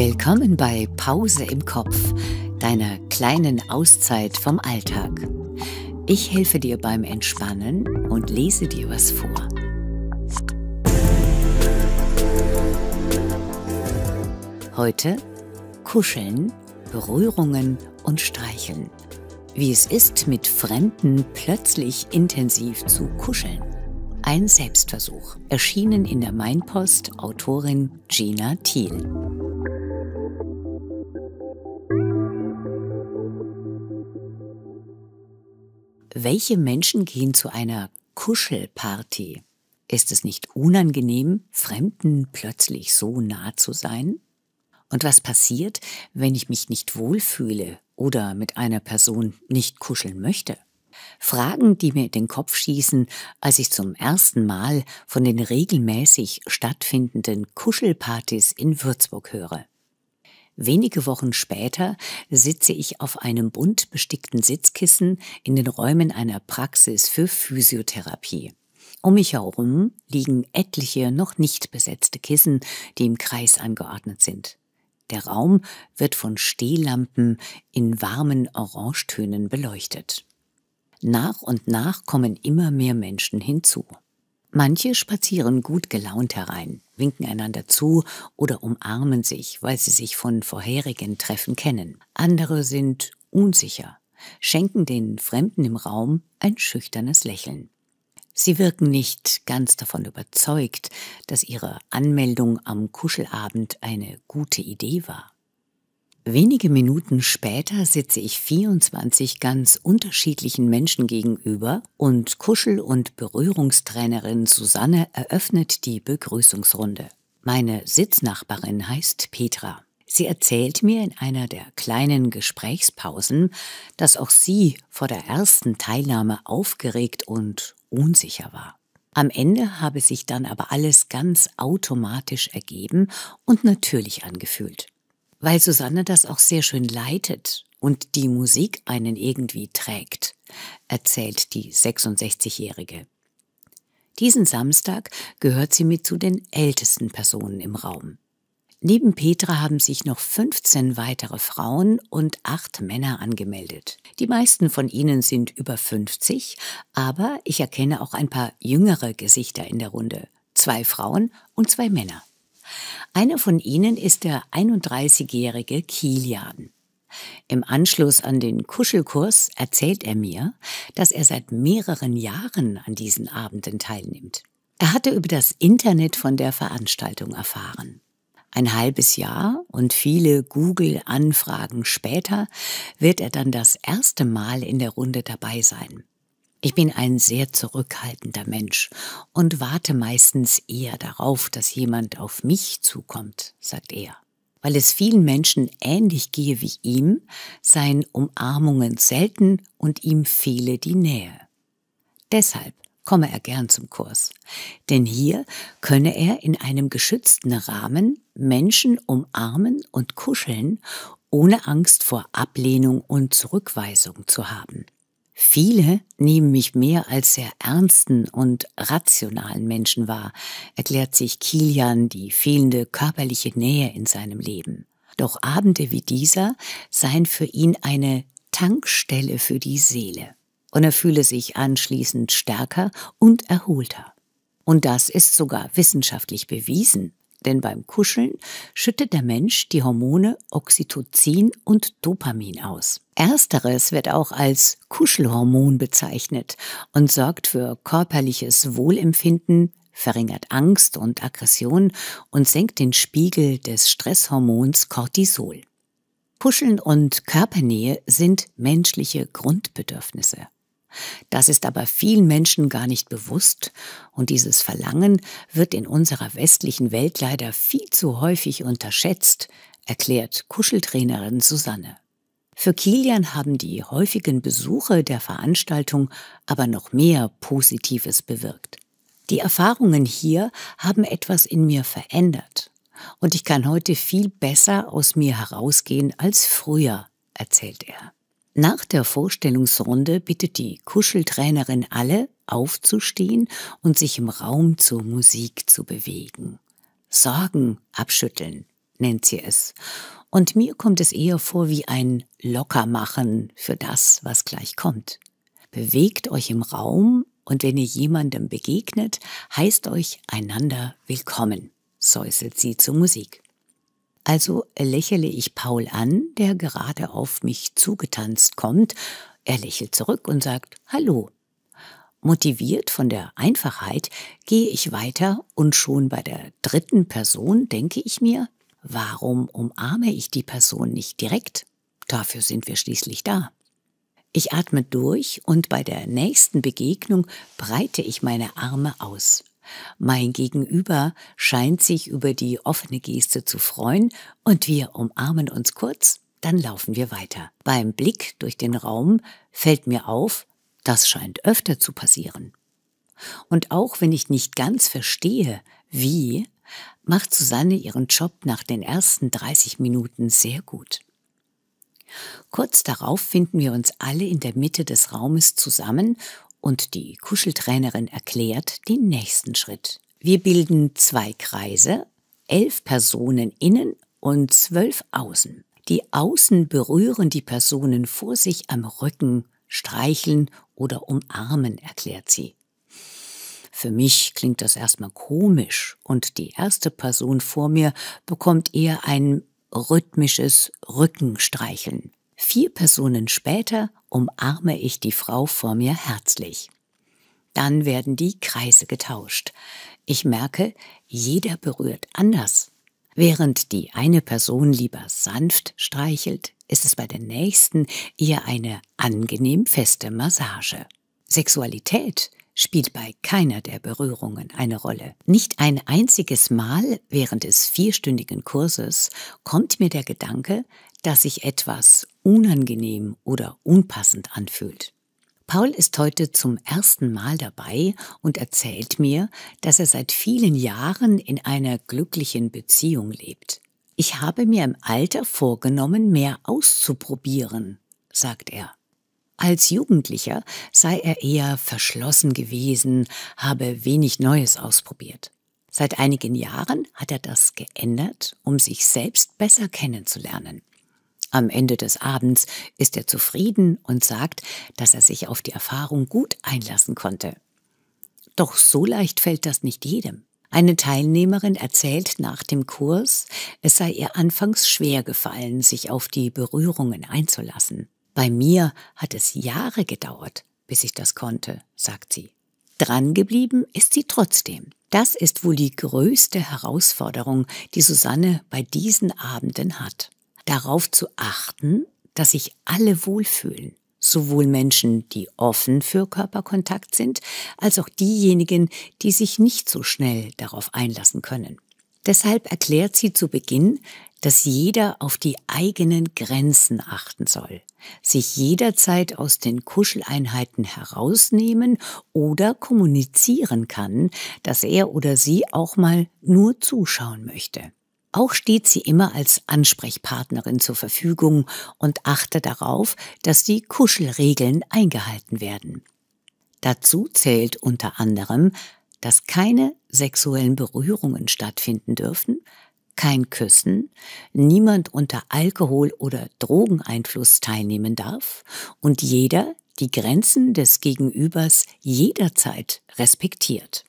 Willkommen bei Pause im Kopf, deiner kleinen Auszeit vom Alltag. Ich helfe dir beim Entspannen und lese dir was vor. Heute Kuscheln, Berührungen und Streicheln. Wie es ist, mit Fremden plötzlich intensiv zu kuscheln. Ein Selbstversuch, erschienen in der Mainpost, Autorin Gina Thiel. Welche Menschen gehen zu einer Kuschelparty? Ist es nicht unangenehm, Fremden plötzlich so nah zu sein? Und was passiert, wenn ich mich nicht wohlfühle oder mit einer Person nicht kuscheln möchte? Fragen, die mir in den Kopf schießen, als ich zum ersten Mal von den regelmäßig stattfindenden Kuschelpartys in Würzburg höre. Wenige Wochen später sitze ich auf einem bunt bestickten Sitzkissen in den Räumen einer Praxis für Physiotherapie. Um mich herum liegen etliche noch nicht besetzte Kissen, die im Kreis angeordnet sind. Der Raum wird von Stehlampen in warmen Orangetönen beleuchtet. Nach und nach kommen immer mehr Menschen hinzu. Manche spazieren gut gelaunt herein, winken einander zu oder umarmen sich, weil sie sich von vorherigen Treffen kennen. Andere sind unsicher, schenken den Fremden im Raum ein schüchternes Lächeln. Sie wirken nicht ganz davon überzeugt, dass ihre Anmeldung am Kuschelabend eine gute Idee war. Wenige Minuten später sitze ich 24 ganz unterschiedlichen Menschen gegenüber und Kuschel- und Berührungstrainerin Susanne eröffnet die Begrüßungsrunde. Meine Sitznachbarin heißt Petra. Sie erzählt mir in einer der kleinen Gesprächspausen, dass auch sie vor der ersten Teilnahme aufgeregt und unsicher war. Am Ende habe sich dann aber alles ganz automatisch ergeben und natürlich angefühlt weil Susanne das auch sehr schön leitet und die Musik einen irgendwie trägt, erzählt die 66-Jährige. Diesen Samstag gehört sie mit zu den ältesten Personen im Raum. Neben Petra haben sich noch 15 weitere Frauen und acht Männer angemeldet. Die meisten von ihnen sind über 50, aber ich erkenne auch ein paar jüngere Gesichter in der Runde. Zwei Frauen und zwei Männer. Einer von ihnen ist der 31-jährige Kilian. Im Anschluss an den Kuschelkurs erzählt er mir, dass er seit mehreren Jahren an diesen Abenden teilnimmt. Er hatte über das Internet von der Veranstaltung erfahren. Ein halbes Jahr und viele Google-Anfragen später wird er dann das erste Mal in der Runde dabei sein. Ich bin ein sehr zurückhaltender Mensch und warte meistens eher darauf, dass jemand auf mich zukommt, sagt er. Weil es vielen Menschen ähnlich gehe wie ihm, seien Umarmungen selten und ihm fehle die Nähe. Deshalb komme er gern zum Kurs, denn hier könne er in einem geschützten Rahmen Menschen umarmen und kuscheln, ohne Angst vor Ablehnung und Zurückweisung zu haben. Viele nehmen mich mehr als sehr ernsten und rationalen Menschen wahr, erklärt sich Kilian die fehlende körperliche Nähe in seinem Leben. Doch Abende wie dieser seien für ihn eine Tankstelle für die Seele. Und er fühle sich anschließend stärker und erholter. Und das ist sogar wissenschaftlich bewiesen denn beim Kuscheln schüttet der Mensch die Hormone Oxytocin und Dopamin aus. Ersteres wird auch als Kuschelhormon bezeichnet und sorgt für körperliches Wohlempfinden, verringert Angst und Aggression und senkt den Spiegel des Stresshormons Cortisol. Kuscheln und Körpernähe sind menschliche Grundbedürfnisse. Das ist aber vielen Menschen gar nicht bewusst und dieses Verlangen wird in unserer westlichen Welt leider viel zu häufig unterschätzt, erklärt Kuscheltrainerin Susanne. Für Kilian haben die häufigen Besuche der Veranstaltung aber noch mehr Positives bewirkt. Die Erfahrungen hier haben etwas in mir verändert und ich kann heute viel besser aus mir herausgehen als früher, erzählt er. Nach der Vorstellungsrunde bittet die Kuscheltrainerin alle, aufzustehen und sich im Raum zur Musik zu bewegen. Sorgen abschütteln nennt sie es. Und mir kommt es eher vor wie ein Lockermachen für das, was gleich kommt. Bewegt euch im Raum und wenn ihr jemandem begegnet, heißt euch einander willkommen, säuselt sie zur Musik. Also lächele ich Paul an, der gerade auf mich zugetanzt kommt. Er lächelt zurück und sagt Hallo. Motiviert von der Einfachheit gehe ich weiter und schon bei der dritten Person denke ich mir, warum umarme ich die Person nicht direkt? Dafür sind wir schließlich da. Ich atme durch und bei der nächsten Begegnung breite ich meine Arme aus. Mein Gegenüber scheint sich über die offene Geste zu freuen und wir umarmen uns kurz, dann laufen wir weiter. Beim Blick durch den Raum fällt mir auf, das scheint öfter zu passieren. Und auch wenn ich nicht ganz verstehe, wie, macht Susanne ihren Job nach den ersten 30 Minuten sehr gut. Kurz darauf finden wir uns alle in der Mitte des Raumes zusammen und die Kuscheltrainerin erklärt den nächsten Schritt. Wir bilden zwei Kreise, elf Personen innen und zwölf außen. Die Außen berühren die Personen vor sich am Rücken, streicheln oder umarmen, erklärt sie. Für mich klingt das erstmal komisch und die erste Person vor mir bekommt eher ein rhythmisches Rückenstreicheln. Vier Personen später umarme ich die Frau vor mir herzlich. Dann werden die Kreise getauscht. Ich merke, jeder berührt anders. Während die eine Person lieber sanft streichelt, ist es bei der nächsten eher eine angenehm feste Massage. Sexualität spielt bei keiner der Berührungen eine Rolle. Nicht ein einziges Mal während des vierstündigen Kurses kommt mir der Gedanke, dass sich etwas unangenehm oder unpassend anfühlt. Paul ist heute zum ersten Mal dabei und erzählt mir, dass er seit vielen Jahren in einer glücklichen Beziehung lebt. Ich habe mir im Alter vorgenommen, mehr auszuprobieren, sagt er. Als Jugendlicher sei er eher verschlossen gewesen, habe wenig Neues ausprobiert. Seit einigen Jahren hat er das geändert, um sich selbst besser kennenzulernen. Am Ende des Abends ist er zufrieden und sagt, dass er sich auf die Erfahrung gut einlassen konnte. Doch so leicht fällt das nicht jedem. Eine Teilnehmerin erzählt nach dem Kurs, es sei ihr anfangs schwer gefallen, sich auf die Berührungen einzulassen. Bei mir hat es Jahre gedauert, bis ich das konnte, sagt sie. Dran geblieben ist sie trotzdem. Das ist wohl die größte Herausforderung, die Susanne bei diesen Abenden hat darauf zu achten, dass sich alle wohlfühlen. Sowohl Menschen, die offen für Körperkontakt sind, als auch diejenigen, die sich nicht so schnell darauf einlassen können. Deshalb erklärt sie zu Beginn, dass jeder auf die eigenen Grenzen achten soll, sich jederzeit aus den Kuscheleinheiten herausnehmen oder kommunizieren kann, dass er oder sie auch mal nur zuschauen möchte. Auch steht sie immer als Ansprechpartnerin zur Verfügung und achte darauf, dass die Kuschelregeln eingehalten werden. Dazu zählt unter anderem, dass keine sexuellen Berührungen stattfinden dürfen, kein Küssen, niemand unter Alkohol- oder Drogeneinfluss teilnehmen darf und jeder die Grenzen des Gegenübers jederzeit respektiert.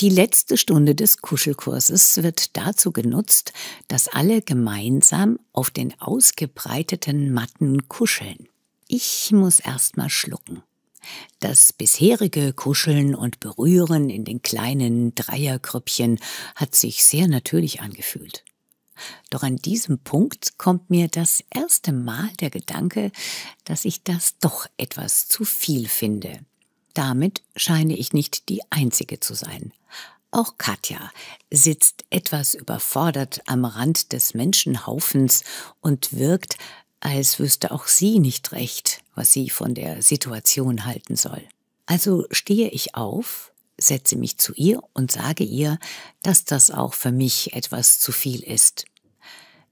Die letzte Stunde des Kuschelkurses wird dazu genutzt, dass alle gemeinsam auf den ausgebreiteten Matten kuscheln. Ich muss erstmal schlucken. Das bisherige Kuscheln und Berühren in den kleinen Dreierkrüppchen hat sich sehr natürlich angefühlt. Doch an diesem Punkt kommt mir das erste Mal der Gedanke, dass ich das doch etwas zu viel finde. Damit scheine ich nicht die Einzige zu sein. Auch Katja sitzt etwas überfordert am Rand des Menschenhaufens und wirkt, als wüsste auch sie nicht recht, was sie von der Situation halten soll. Also stehe ich auf, setze mich zu ihr und sage ihr, dass das auch für mich etwas zu viel ist.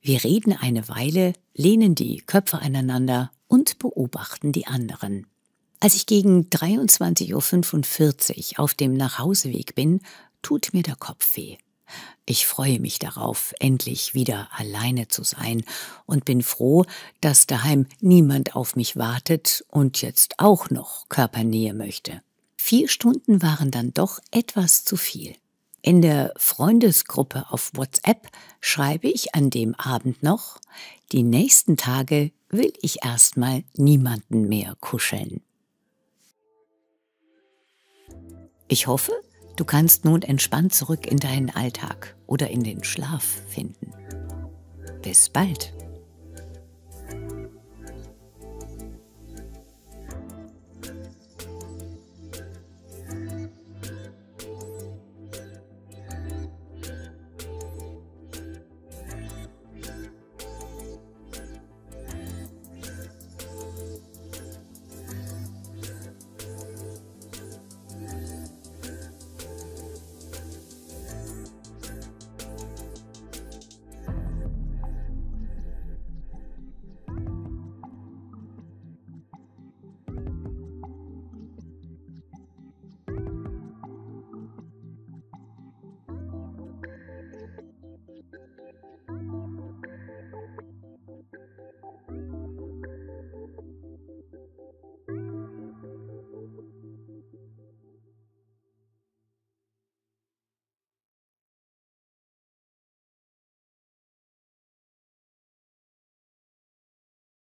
Wir reden eine Weile, lehnen die Köpfe aneinander und beobachten die anderen. Als ich gegen 23.45 Uhr auf dem Nachhauseweg bin, tut mir der Kopf weh. Ich freue mich darauf, endlich wieder alleine zu sein und bin froh, dass daheim niemand auf mich wartet und jetzt auch noch Körpernähe möchte. Vier Stunden waren dann doch etwas zu viel. In der Freundesgruppe auf WhatsApp schreibe ich an dem Abend noch, die nächsten Tage will ich erstmal niemanden mehr kuscheln. Ich hoffe, du kannst nun entspannt zurück in deinen Alltag oder in den Schlaf finden. Bis bald.